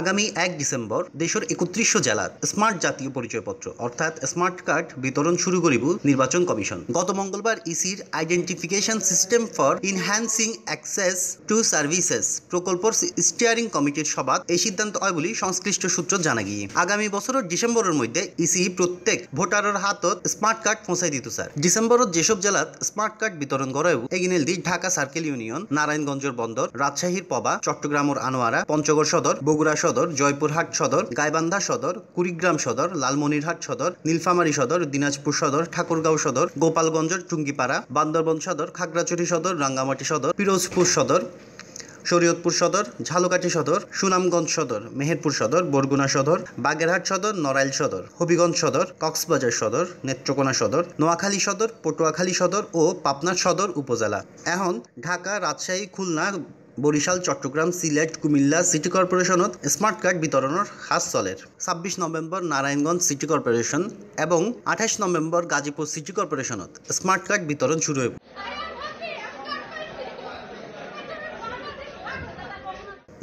আগামী এক ডিসেম্বর দেশের একত্রিশশো জেলার স্মার্ট জাতীয় পরিচয়পত্র অর্থাৎ স্মার্ট কার্ড বিতরণ শুরু করিব নির্বাচন কমিশন গত মঙ্গলবার ইসির identification system for enhancing access to services প্রকল্পর স্টিয়ারিং কমিটির সভাত এই সিদ্ধান্ত হয় বলে সংশ্লিষ্ট সূত্র জানা গিয়ে আগামী বছরের ডিসেম্বরের মধ্যে ইসি প্রত্যেক ভোটারের হাতত স্মার্ট কার্ড পৌঁছাই দিত স্যার ডিসেম্বর যেসব জেলাত স্মার্ট কার্ড বিতরণ করেও এগিনেল দি ঢাকা সার্কেল ইউনিয়ন নারায়ণগঞ্জের বন্দর রাজশাহীর পবা চট্টগ্রামের আনোয়ারা পঞ্চগড় সদর বগুড়া সদর জয়পুরহাট সদর গাইবান্ধা সদর কুড়িগ্রাম সদর লালমনিরহাট সদর নীলফামারী সদর দিনাজপুর সদর ঠাকুরগাঁও সদর গোপালগঞ্জ চুঙ্গিপাড়া বান্দরবন সদর খাগড়াছড়ি সদর রাঙ্গামাটি সদর পিরোজপুর সদর শরীয়তপুর সদর ঝালকাঠি সদর সুনামগঞ্জ সদর মেহেরপুর সদর বরগুনা সদর বাগেরহাট সদর নড়াইল সদর হবিগঞ্জ সদর কক্সবাজার সদর নেত্রকোনা সদর নোয়াখালী সদর পটুয়াখালী সদর ও পাবনা সদর উপজেলা এখন ঢাকা রাজশাহী খুলনা বরিশাল চট্টগ্রাম সিলেট কুমিল্লা সিটি কর্পোরেশনত স্মার্ট কার্ড বিতরণের হাস চলের ছাব্বিশ নভেম্বর নারায়ণগঞ্জ সিটি কর্পোরেশন এবং আঠাশ নভেম্বর গাজীপুর সিটি কর্পোরেশনত স্মার্ট কার্ড বিতরণ শুরু হইব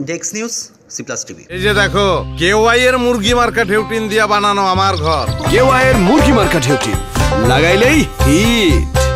ডেক্স নিউজ সি প্লাস টিভি এই যে দেখো কেওয়াই এর মুরগি মার্কেট হেউটিন দিয়া বানানো আমার ঘর কেওয়াই এর মুরগি মার্কেট হেউটিন লাগাইলেই হিট